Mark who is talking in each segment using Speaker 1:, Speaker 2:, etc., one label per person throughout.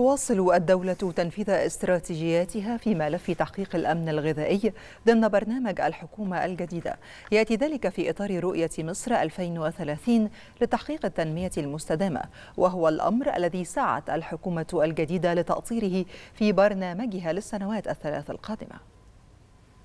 Speaker 1: تواصل الدولة تنفيذ استراتيجياتها في ملف تحقيق الأمن الغذائي ضمن برنامج الحكومة الجديدة يأتي ذلك في إطار رؤية مصر 2030 لتحقيق التنمية المستدامة وهو الأمر الذي سعت الحكومة الجديدة لتأطيره في برنامجها للسنوات الثلاث القادمة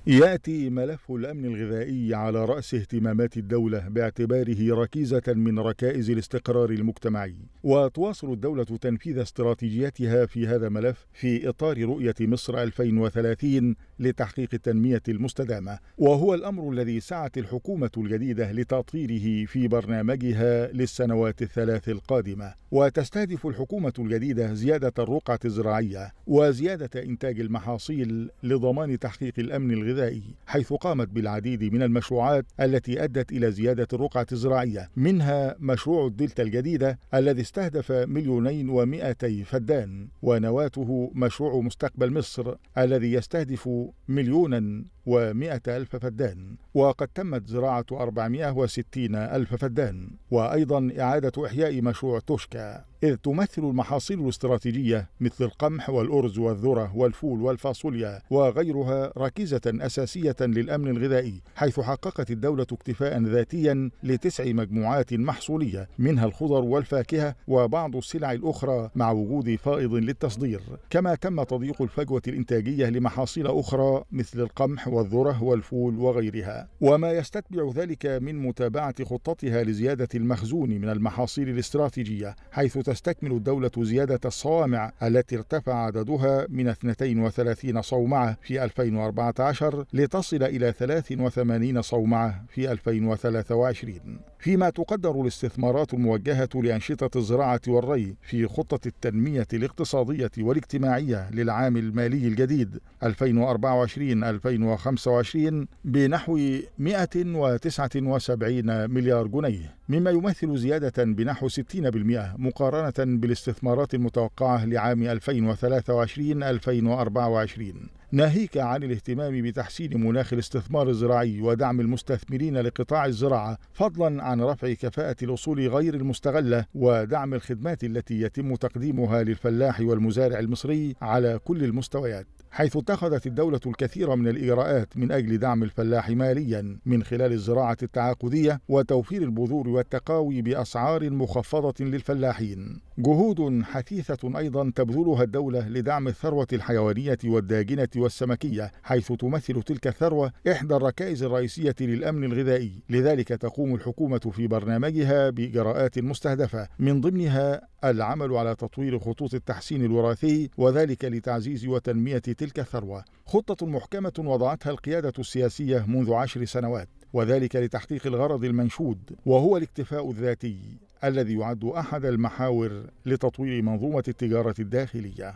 Speaker 2: ياتي ملف الامن الغذائي على راس اهتمامات الدوله باعتباره ركيزه من ركائز الاستقرار المجتمعي وتواصل الدوله تنفيذ استراتيجيتها في هذا الملف في اطار رؤيه مصر 2030 لتحقيق التنميه المستدامه وهو الامر الذي سعت الحكومه الجديده لتطويره في برنامجها للسنوات الثلاث القادمه وتستهدف الحكومه الجديده زياده الرقعه الزراعيه وزياده انتاج المحاصيل لضمان تحقيق الامن الغذائي الغذائي حيث قامت بالعديد من المشروعات التي أدت إلى زيادة الرقعة الزراعية منها مشروع الدلتا الجديدة الذي استهدف مليونين ومئتي فدان ونواته مشروع مستقبل مصر الذي يستهدف مليونا ومئة ألف فدان وقد تمت زراعة 460 ألف فدان وأيضا إعادة إحياء مشروع توشكا إذ تمثل المحاصيل الاستراتيجية مثل القمح والأرز والذرة والفول والفاصوليا وغيرها ركيزة أساسية للأمن الغذائي حيث حققت الدولة اكتفاء ذاتيا لتسع مجموعات محصولية منها الخضر والفاكهة وبعض السلع الأخرى مع وجود فائض للتصدير كما تم تضييق الفجوة الإنتاجية لمحاصيل أخرى مثل القمح والذرة والفول وغيرها وما يستتبع ذلك من متابعة خطتها لزيادة المخزون من المحاصيل الاستراتيجية حيث تستكمل الدولة زيادة الصوامع التي ارتفع عددها من 32 صومعة في 2014 لتصل إلى 83 صومعة في 2023 فيما تقدر الاستثمارات الموجهة لأنشطة الزراعة والري في خطة التنمية الاقتصادية والاجتماعية للعام المالي الجديد 2024-2025 بنحو 179 مليار جنيه مما يمثل زيادة بنحو 60% مقارنة مقارنة بالاستثمارات المتوقعة لعام 2023-2024 ناهيك عن الاهتمام بتحسين مناخ الاستثمار الزراعي ودعم المستثمرين لقطاع الزراعة فضلا عن رفع كفاءة الأصول غير المستغلة ودعم الخدمات التي يتم تقديمها للفلاح والمزارع المصري على كل المستويات حيث اتخذت الدولة الكثير من الإجراءات من أجل دعم الفلاح ماليا من خلال الزراعة التعاقدية وتوفير البذور والتقاوي بأسعار مخفضة للفلاحين جهود حثيثة أيضا تبذلها الدولة لدعم الثروة الحيوانية والداجنة والسمكية حيث تمثل تلك الثروة إحدى الركائز الرئيسية للأمن الغذائي لذلك تقوم الحكومة في برنامجها بإجراءات مستهدفة من ضمنها العمل على تطوير خطوط التحسين الوراثي وذلك لتعزيز وتنمية تلك تلك الثروة خطة محكمة وضعتها القيادة السياسية منذ عشر سنوات وذلك لتحقيق الغرض المنشود وهو الاكتفاء الذاتي الذي يعد أحد المحاور لتطوير منظومة التجارة الداخلية